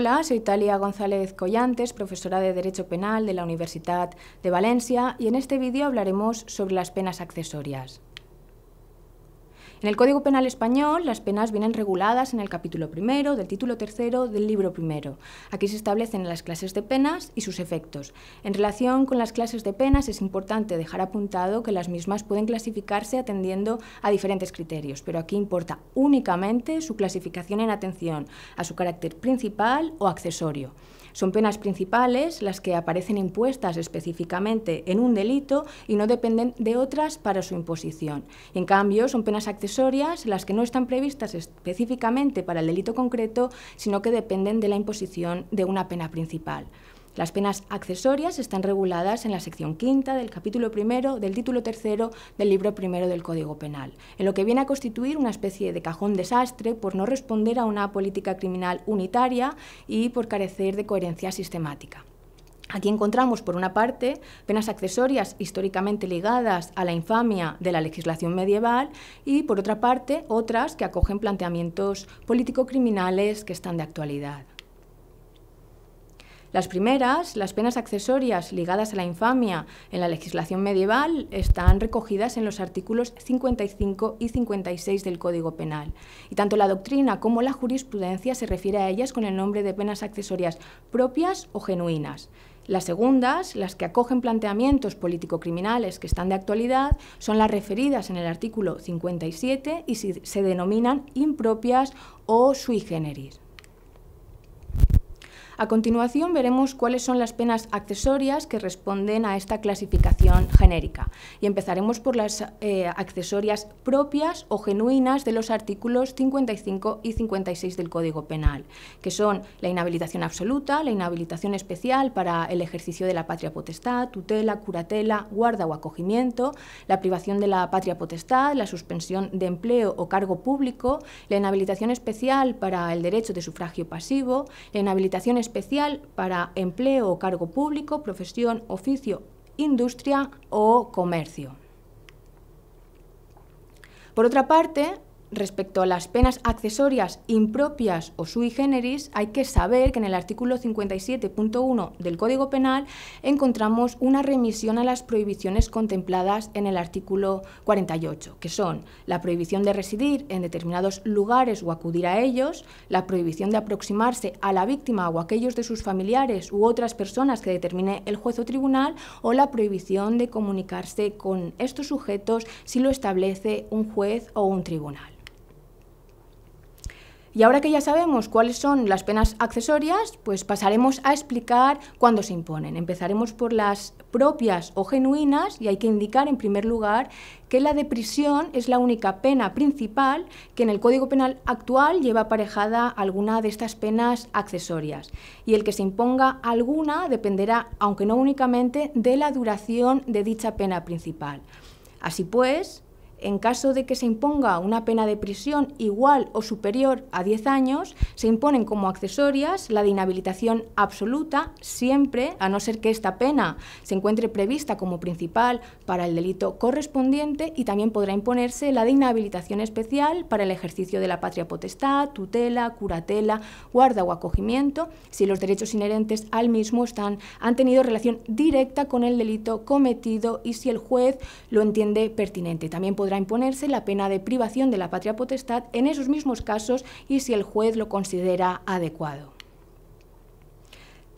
Hola, soy Talia González Collantes, profesora de Derecho Penal de la Universidad de Valencia y en este vídeo hablaremos sobre las penas accesorias. En el Código Penal español, las penas vienen reguladas en el capítulo primero, del título tercero, del libro primero. Aquí se establecen las clases de penas y sus efectos. En relación con las clases de penas, es importante dejar apuntado que las mismas pueden clasificarse atendiendo a diferentes criterios, pero aquí importa únicamente su clasificación en atención a su carácter principal o accesorio. Son penas principales las que aparecen impuestas específicamente en un delito y no dependen de otras para su imposición. En cambio, son penas accesorias las que no están previstas específicamente para el delito concreto, sino que dependen de la imposición de una pena principal. Las penas accesorias están reguladas en la sección quinta del capítulo primero del título tercero del libro primero del Código Penal, en lo que viene a constituir una especie de cajón desastre por no responder a una política criminal unitaria y por carecer de coherencia sistemática. Aquí encontramos, por una parte, penas accesorias históricamente ligadas a la infamia de la legislación medieval y, por otra parte, otras que acogen planteamientos político-criminales que están de actualidad. Las primeras, las penas accesorias ligadas a la infamia en la legislación medieval, están recogidas en los artículos 55 y 56 del Código Penal, y tanto la doctrina como la jurisprudencia se refiere a ellas con el nombre de penas accesorias propias o genuinas. Las segundas, las que acogen planteamientos político-criminales que están de actualidad, son las referidas en el artículo 57 y se denominan impropias o sui generis. A continuación veremos cuáles son las penas accesorias que responden a esta clasificación genérica y empezaremos por las eh, accesorias propias o genuinas de los artículos 55 y 56 del Código Penal, que son la inhabilitación absoluta, la inhabilitación especial para el ejercicio de la patria potestad, tutela, curatela, guarda o acogimiento, la privación de la patria potestad, la suspensión de empleo o cargo público, la inhabilitación especial para el derecho de sufragio pasivo, la inhabilitación especial para empleo o cargo público, profesión, oficio, industria o comercio. Por otra parte, Respecto a las penas accesorias impropias o sui generis, hay que saber que en el artículo 57.1 del Código Penal encontramos una remisión a las prohibiciones contempladas en el artículo 48, que son la prohibición de residir en determinados lugares o acudir a ellos, la prohibición de aproximarse a la víctima o a aquellos de sus familiares u otras personas que determine el juez o tribunal, o la prohibición de comunicarse con estos sujetos si lo establece un juez o un tribunal. Y ahora que ya sabemos cuáles son las penas accesorias, pues pasaremos a explicar cuándo se imponen. Empezaremos por las propias o genuinas y hay que indicar en primer lugar que la de prisión es la única pena principal que en el Código Penal actual lleva aparejada alguna de estas penas accesorias y el que se imponga alguna dependerá, aunque no únicamente, de la duración de dicha pena principal. Así pues, en caso de que se imponga una pena de prisión igual o superior a 10 años, se imponen como accesorias la de inhabilitación absoluta, siempre, a no ser que esta pena se encuentre prevista como principal para el delito correspondiente, y también podrá imponerse la de inhabilitación especial para el ejercicio de la patria potestad, tutela, curatela, guarda o acogimiento, si los derechos inherentes al mismo están, han tenido relación directa con el delito cometido y si el juez lo entiende pertinente. También podrá imponerse la pena de privación de la patria potestad en esos mismos casos y si el juez lo considera adecuado.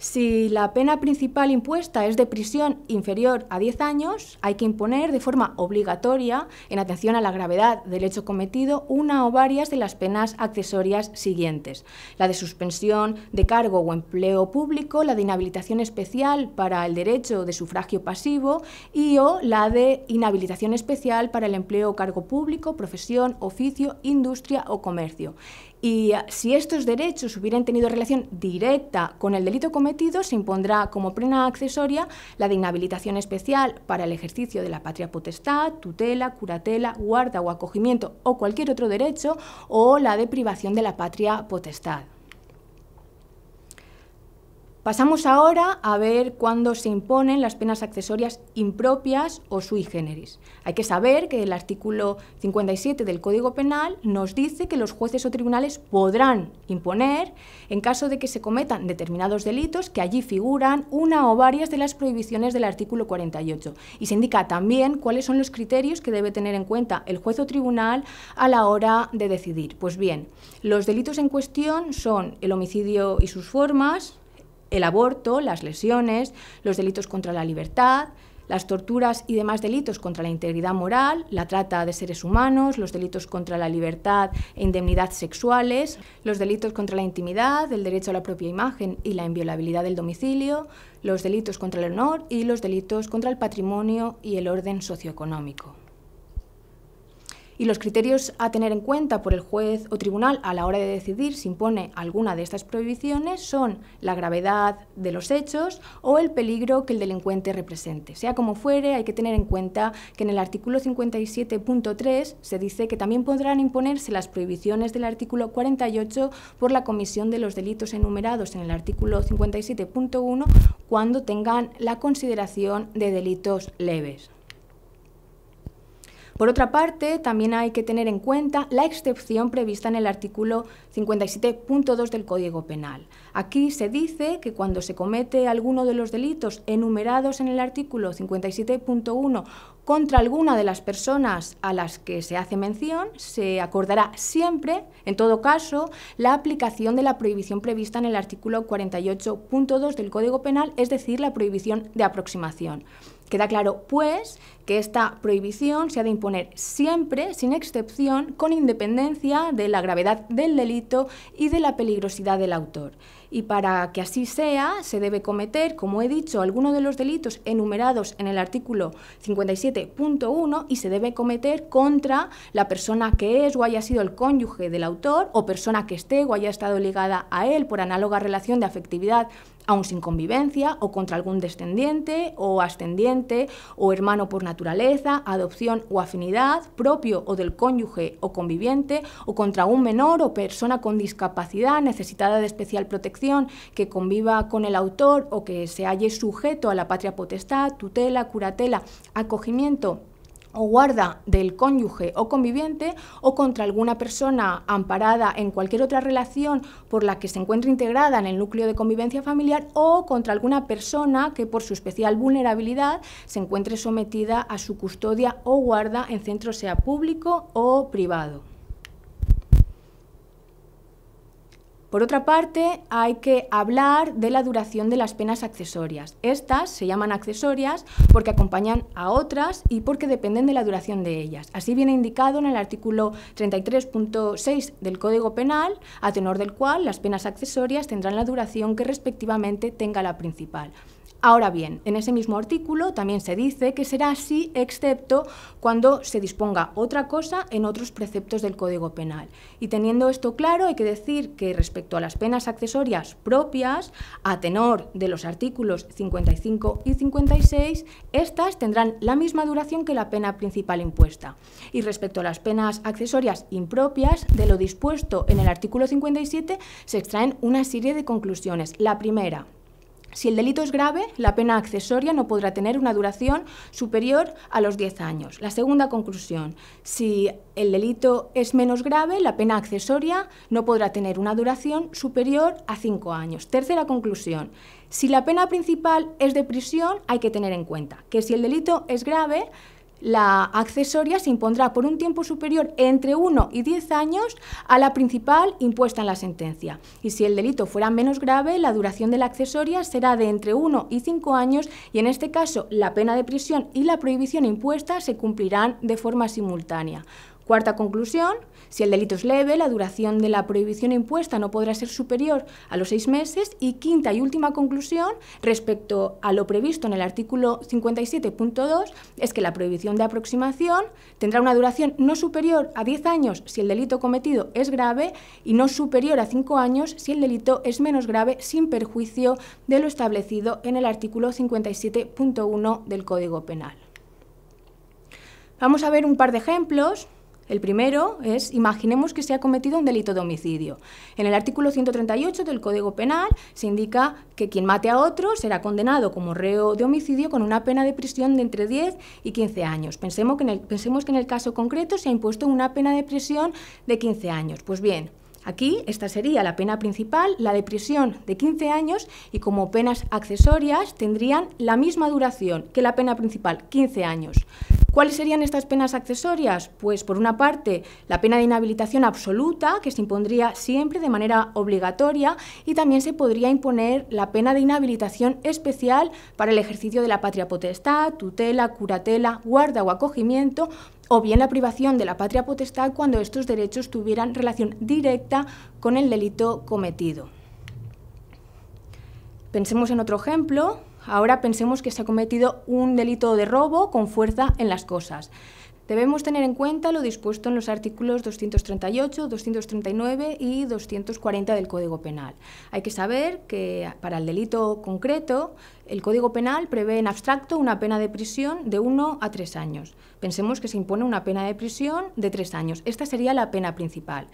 Si la pena principal impuesta es de prisión inferior a 10 años, hay que imponer de forma obligatoria, en atención a la gravedad del hecho cometido, una o varias de las penas accesorias siguientes. La de suspensión de cargo o empleo público, la de inhabilitación especial para el derecho de sufragio pasivo y o la de inhabilitación especial para el empleo o cargo público, profesión, oficio, industria o comercio. Y si estos derechos hubieran tenido relación directa con el delito cometido, se impondrá como plena accesoria la de inhabilitación especial para el ejercicio de la patria potestad, tutela, curatela, guarda o acogimiento o cualquier otro derecho, o la deprivación privación de la patria potestad. Pasamos ahora a ver cuándo se imponen las penas accesorias impropias o sui generis. Hay que saber que el artículo 57 del Código Penal nos dice que los jueces o tribunales podrán imponer, en caso de que se cometan determinados delitos, que allí figuran una o varias de las prohibiciones del artículo 48. Y se indica también cuáles son los criterios que debe tener en cuenta el juez o tribunal a la hora de decidir. Pues bien, los delitos en cuestión son el homicidio y sus formas, el aborto, las lesiones, los delitos contra la libertad, las torturas y demás delitos contra la integridad moral, la trata de seres humanos, los delitos contra la libertad e indemnidad sexuales, los delitos contra la intimidad, el derecho a la propia imagen y la inviolabilidad del domicilio, los delitos contra el honor y los delitos contra el patrimonio y el orden socioeconómico y los criterios a tener en cuenta por el juez o tribunal a la hora de decidir si impone alguna de estas prohibiciones son la gravedad de los hechos o el peligro que el delincuente represente. Sea como fuere, hay que tener en cuenta que en el artículo 57.3 se dice que también podrán imponerse las prohibiciones del artículo 48 por la comisión de los delitos enumerados en el artículo 57.1 cuando tengan la consideración de delitos leves. Por otra parte, también hay que tener en cuenta la excepción prevista en el artículo 57.2 del Código Penal. Aquí se dice que cuando se comete alguno de los delitos enumerados en el artículo 57.1 contra alguna de las personas a las que se hace mención, se acordará siempre, en todo caso, la aplicación de la prohibición prevista en el artículo 48.2 del Código Penal, es decir, la prohibición de aproximación. Queda claro, pues, que esta prohibición se ha de imponer siempre, sin excepción, con independencia de la gravedad del delito y de la peligrosidad del autor y para que así sea se debe cometer, como he dicho, alguno de los delitos enumerados en el artículo 57.1 y se debe cometer contra la persona que es o haya sido el cónyuge del autor o persona que esté o haya estado ligada a él por análoga relación de afectividad aún sin convivencia o contra algún descendiente o ascendiente o hermano por naturaleza, adopción o afinidad propio o del cónyuge o conviviente o contra un menor o persona con discapacidad necesitada de especial protección que conviva con el autor o que se halle sujeto a la patria potestad, tutela, curatela, acogimiento o guarda del cónyuge o conviviente o contra alguna persona amparada en cualquier otra relación por la que se encuentre integrada en el núcleo de convivencia familiar o contra alguna persona que por su especial vulnerabilidad se encuentre sometida a su custodia o guarda en centro sea público o privado. Por otra parte, hay que hablar de la duración de las penas accesorias. Estas se llaman accesorias porque acompañan a otras y porque dependen de la duración de ellas. Así viene indicado en el artículo 33.6 del Código Penal, a tenor del cual las penas accesorias tendrán la duración que respectivamente tenga la principal. Ahora bien, en ese mismo artículo también se dice que será así excepto cuando se disponga otra cosa en otros preceptos del Código Penal. Y teniendo esto claro, hay que decir que respecto a las penas accesorias propias, a tenor de los artículos 55 y 56, estas tendrán la misma duración que la pena principal impuesta. Y respecto a las penas accesorias impropias, de lo dispuesto en el artículo 57 se extraen una serie de conclusiones. La primera, si el delito es grave, la pena accesoria no podrá tener una duración superior a los 10 años. La segunda conclusión, si el delito es menos grave, la pena accesoria no podrá tener una duración superior a 5 años. Tercera conclusión, si la pena principal es de prisión, hay que tener en cuenta que si el delito es grave, la accesoria se impondrá por un tiempo superior entre 1 y 10 años a la principal impuesta en la sentencia. Y si el delito fuera menos grave, la duración de la accesoria será de entre 1 y 5 años y en este caso la pena de prisión y la prohibición impuesta se cumplirán de forma simultánea. Cuarta conclusión, si el delito es leve, la duración de la prohibición impuesta no podrá ser superior a los seis meses. Y quinta y última conclusión, respecto a lo previsto en el artículo 57.2, es que la prohibición de aproximación tendrá una duración no superior a diez años si el delito cometido es grave y no superior a cinco años si el delito es menos grave sin perjuicio de lo establecido en el artículo 57.1 del Código Penal. Vamos a ver un par de ejemplos. El primero es, imaginemos que se ha cometido un delito de homicidio. En el artículo 138 del Código Penal se indica que quien mate a otro será condenado como reo de homicidio con una pena de prisión de entre 10 y 15 años. Pensemos que en el, pensemos que en el caso concreto se ha impuesto una pena de prisión de 15 años. Pues bien, Aquí esta sería la pena principal, la de prisión de 15 años y como penas accesorias tendrían la misma duración que la pena principal, 15 años. ¿Cuáles serían estas penas accesorias? Pues por una parte la pena de inhabilitación absoluta que se impondría siempre de manera obligatoria y también se podría imponer la pena de inhabilitación especial para el ejercicio de la patria potestad, tutela, curatela, guarda o acogimiento o bien la privación de la patria potestad cuando estos derechos tuvieran relación directa con el delito cometido. Pensemos en otro ejemplo. Ahora pensemos que se ha cometido un delito de robo con fuerza en las cosas. Debemos tener en cuenta lo dispuesto en los artículos 238, 239 y 240 del Código Penal. Hay que saber que para el delito concreto, el Código Penal prevé en abstracto una pena de prisión de 1 a tres años. Pensemos que se impone una pena de prisión de tres años. Esta sería la pena principal.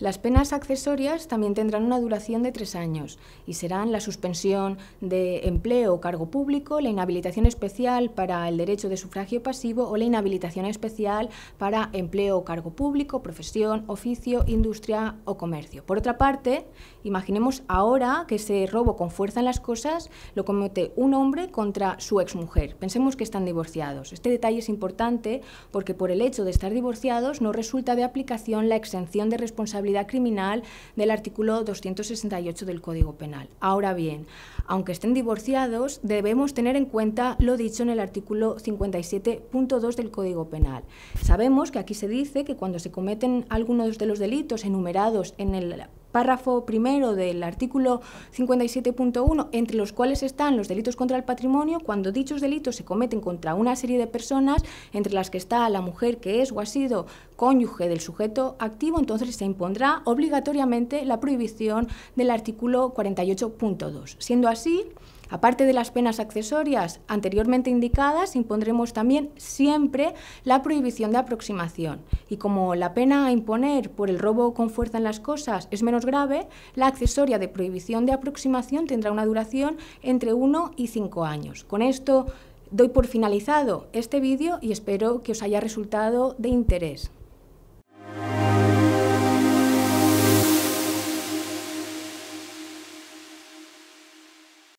Las penas accesorias también tendrán una duración de tres años y serán la suspensión de empleo o cargo público, la inhabilitación especial para el derecho de sufragio pasivo o la inhabilitación especial para empleo o cargo público, profesión, oficio, industria o comercio. Por otra parte, imaginemos ahora que ese robo con fuerza en las cosas lo comete un hombre contra su exmujer. Pensemos que están divorciados. Este detalle es importante porque por el hecho de estar divorciados no resulta de aplicación la exención de responsabilidad criminal del artículo 268 del Código Penal. Ahora bien, aunque estén divorciados, debemos tener en cuenta lo dicho en el artículo 57.2 del Código Penal. Sabemos que aquí se dice que cuando se cometen algunos de los delitos enumerados en el párrafo primero del artículo 57.1, entre los cuales están los delitos contra el patrimonio, cuando dichos delitos se cometen contra una serie de personas, entre las que está la mujer que es o ha sido cónyuge del sujeto activo, entonces se impondrá obligatoriamente la prohibición del artículo 48.2. Siendo así, Aparte de las penas accesorias anteriormente indicadas, impondremos también siempre la prohibición de aproximación. Y como la pena a imponer por el robo con fuerza en las cosas es menos grave, la accesoria de prohibición de aproximación tendrá una duración entre 1 y 5 años. Con esto doy por finalizado este vídeo y espero que os haya resultado de interés.